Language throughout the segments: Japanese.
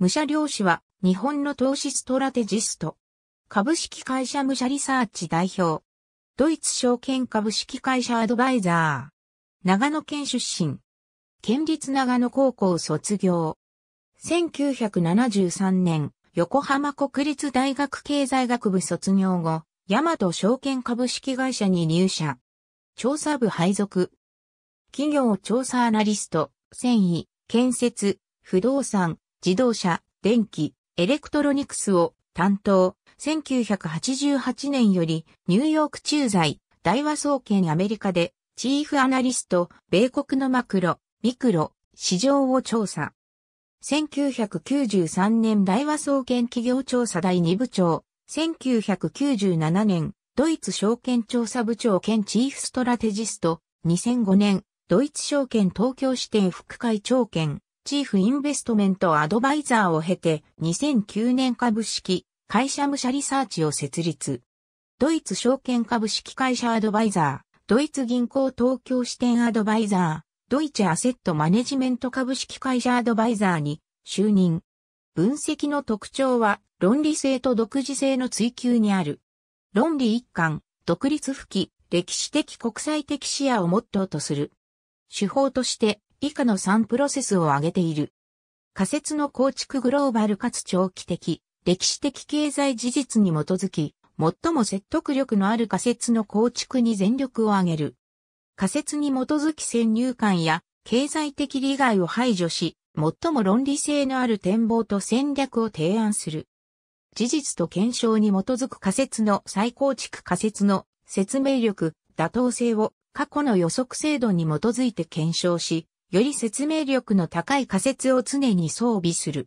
武者良氏は日本の投資ストラテジスト。株式会社武者リサーチ代表。ドイツ証券株式会社アドバイザー。長野県出身。県立長野高校卒業。1973年、横浜国立大学経済学部卒業後、大和証券株式会社に入社。調査部配属。企業調査アナリスト、繊維、建設、不動産、自動車、電気、エレクトロニクスを担当、1988年よりニューヨーク駐在、大和総研アメリカでチーフアナリスト、米国のマクロ、ミクロ、市場を調査。1993年大和総研企業調査第2部長、1997年、ドイツ証券調査部長兼チーフストラテジスト、2005年、ドイツ証券東京支店副会長兼、チーフインベストメントアドバイザーを経て2009年株式会社武者リサーチを設立。ドイツ証券株式会社アドバイザー、ドイツ銀行東京支店アドバイザー、ドイツアセットマネジメント株式会社アドバイザーに就任。分析の特徴は論理性と独自性の追求にある。論理一貫、独立不起、歴史的国際的視野をモットーとする。手法として以下の3プロセスを挙げている。仮説の構築グローバルかつ長期的、歴史的経済事実に基づき、最も説得力のある仮説の構築に全力を挙げる。仮説に基づき先入観や経済的利害を排除し、最も論理性のある展望と戦略を提案する。事実と検証に基づく仮説の再構築仮説の説明力、妥当性を過去の予測制度に基づいて検証し、より説明力の高い仮説を常に装備する。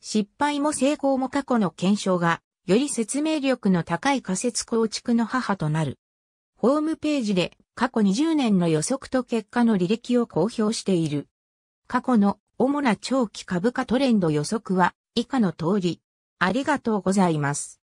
失敗も成功も過去の検証が、より説明力の高い仮説構築の母となる。ホームページで過去20年の予測と結果の履歴を公表している。過去の主な長期株価トレンド予測は以下の通り。ありがとうございます。